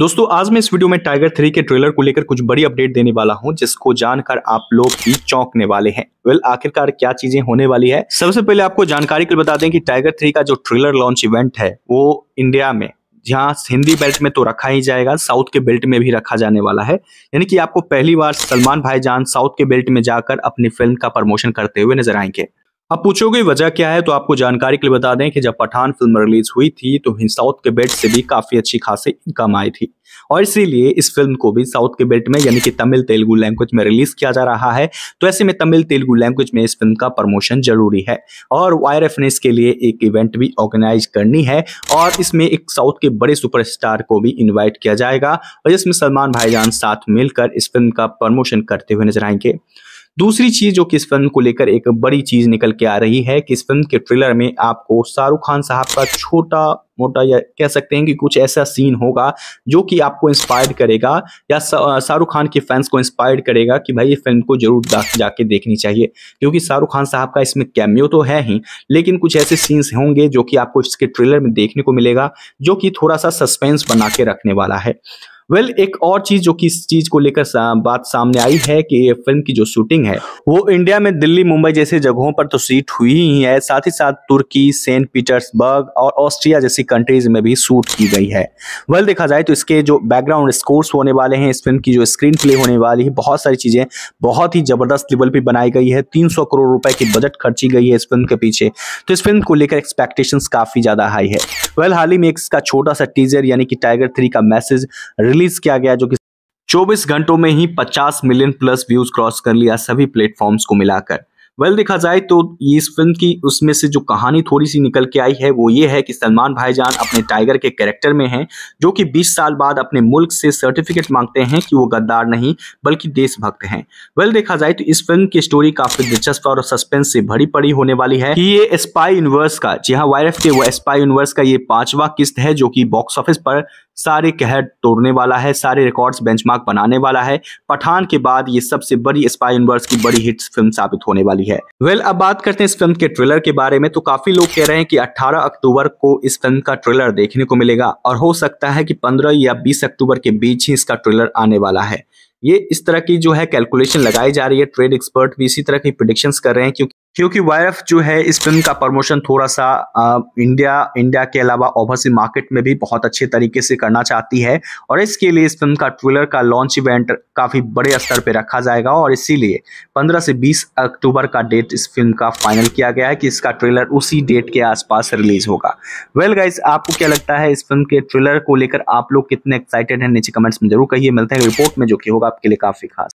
दोस्तों आज मैं इस वीडियो में टाइगर थ्री के ट्रेलर को लेकर कुछ बड़ी अपडेट देने वाला हूं जिसको जानकर आप लोग भी चौंकने वाले हैं वेल well, आखिरकार क्या चीजें होने वाली है सबसे पहले आपको जानकारी के लिए बता दें कि टाइगर थ्री का जो ट्रेलर लॉन्च इवेंट है वो इंडिया में जहाँ हिंदी बेल्ट में तो रखा ही जाएगा साउथ के बेल्ट में भी रखा जाने वाला है यानी कि आपको पहली बार सलमान भाईजान साउथ के बेल्ट में जाकर अपनी फिल्म का प्रमोशन करते हुए नजर आएंगे आप पूछोगे वजह क्या है तो आपको जानकारी के लिए बता दें कि जब पठान फिल्म रिलीज हुई थी तो साउथ के बेल्ट से भी काफी अच्छी खासी इनकम आई थी और इसीलिए इस फिल्म को भी साउथ के बेल्ट में यानी कि तमिल तेलुगु लैंग्वेज में रिलीज किया जा रहा है तो ऐसे में तमिल तेलुगु लैंग्वेज में इस फिल्म का प्रमोशन जरूरी है और वायर एफ ने इसके लिए एक इवेंट भी ऑर्गेनाइज करनी है और इसमें एक साउथ के बड़े सुपरस्टार को भी इन्वाइट किया जाएगा और जिसमें सलमान भाईजान साथ मिलकर इस फिल्म का प्रमोशन करते हुए नजर आएंगे दूसरी चीज जो कि इस फिल्म को लेकर एक बड़ी चीज निकल के आ रही है कि इस फिल्म के ट्रेलर में आपको शाहरुख खान साहब का छोटा मोटा या कह सकते हैं कि कुछ ऐसा सीन होगा जो कि आपको इंस्पायर्ड करेगा या शाहरुख खान के फैंस को इंस्पायर्ड करेगा कि भाई ये फिल्म को जरूर जाके देखनी चाहिए क्योंकि शाहरुख खान साहब का इसमें कैमियो तो है ही लेकिन कुछ ऐसे सीन्स होंगे जो कि आपको इसके ट्रेलर में देखने को मिलेगा जो कि थोड़ा सा सस्पेंस बना के रखने वाला है वेल well, एक और चीज जो कि इस चीज को लेकर सा, बात सामने आई है कि ये फिल्म की जो शूटिंग है वो इंडिया में दिल्ली मुंबई जैसे जगहों पर तो शूट हुई ही है साथ ही साथ तुर्की सेंट पीटर्सबर्ग और ऑस्ट्रिया जैसी कंट्रीज में भी शूट की गई है वेल well, देखा जाए तो इसके जो बैकग्राउंड स्कोर्स होने वाले हैं इस फिल्म की जो स्क्रीन प्ले होने वाली है बहुत सारी चीजें बहुत ही जबरदस्त लेवल पर बनाई गई है तीन करोड़ रुपए की बजट खर्ची गई है इस फिल्म के पीछे तो इस फिल्म को लेकर एक्सपेक्टेशन काफी ज्यादा हाई है वेल हाल ही में इसका छोटा सा टीजर यानी कि टाइगर थ्री का मैसेज रिलीज किया गया जो कि 24 घंटों में ही 50 मिलियन प्लस व्यूज क्रॉस कर लिया सभी प्लेटफॉर्म्स को मिलाकर वेल देखा जाए तो ये इस फिल्म की उसमें से जो कहानी थोड़ी सी निकल के आई है वो ये है कि सलमान भाईजान अपने टाइगर के कैरेक्टर में हैं जो कि 20 साल बाद अपने मुल्क से सर्टिफिकेट मांगते हैं कि वो गद्दार नहीं बल्कि देशभक्त हैं वेल देखा जाए तो इस फिल्म की स्टोरी काफी दिलचस्प और सस्पेंस से भरी पड़ी होने वाली है कि ये स्पाई यूनिवर्स का जी हाँ वायरफ के वो स्पाई यूनिवर्स का ये पांचवा किस्त है जो की बॉक्स ऑफिस पर सारे कहर तोड़ने वाला है सारे रिकॉर्ड्स बेंचमार्क बनाने वाला है पठान के बाद ये सबसे बड़ी स्पाई यूनिवर्स की बड़ी हिट फिल्म साबित होने वाली है वेल well, अब बात करते हैं इस फिल्म के ट्रेलर के बारे में तो काफी लोग कह रहे हैं कि 18 अक्टूबर को इस फिल्म का ट्रेलर देखने को मिलेगा और हो सकता है कि पंद्रह या बीस अक्टूबर के बीच ही इसका ट्रेलर आने वाला है ये इस तरह की जो है कैलकुलेशन लगाई जा रही है ट्रेड एक्सपर्ट भी इसी तरह की प्रोडिक्शन कर रहे हैं क्योंकि क्योंकि वायरफ जो है इस फिल्म का प्रमोशन थोड़ा सा आ, इंडिया इंडिया के अलावा ओवरसी मार्केट में भी बहुत अच्छे तरीके से करना चाहती है और इसके लिए इस फिल्म का ट्रेलर का लॉन्च इवेंट काफ़ी बड़े स्तर पर रखा जाएगा और इसीलिए 15 से 20 अक्टूबर का डेट इस फिल्म का फाइनल किया गया है कि इसका ट्रेलर उसी डेट के आसपास रिलीज होगा वेल well गाइज आपको क्या लगता है इस फिल्म के ट्रेलर को लेकर आप लोग कितने एक्साइटेड है नीचे कमेंट्स में जरूर कहिए मिलते हैं रिपोर्ट में जो कि होगा आपके लिए काफ़ी खास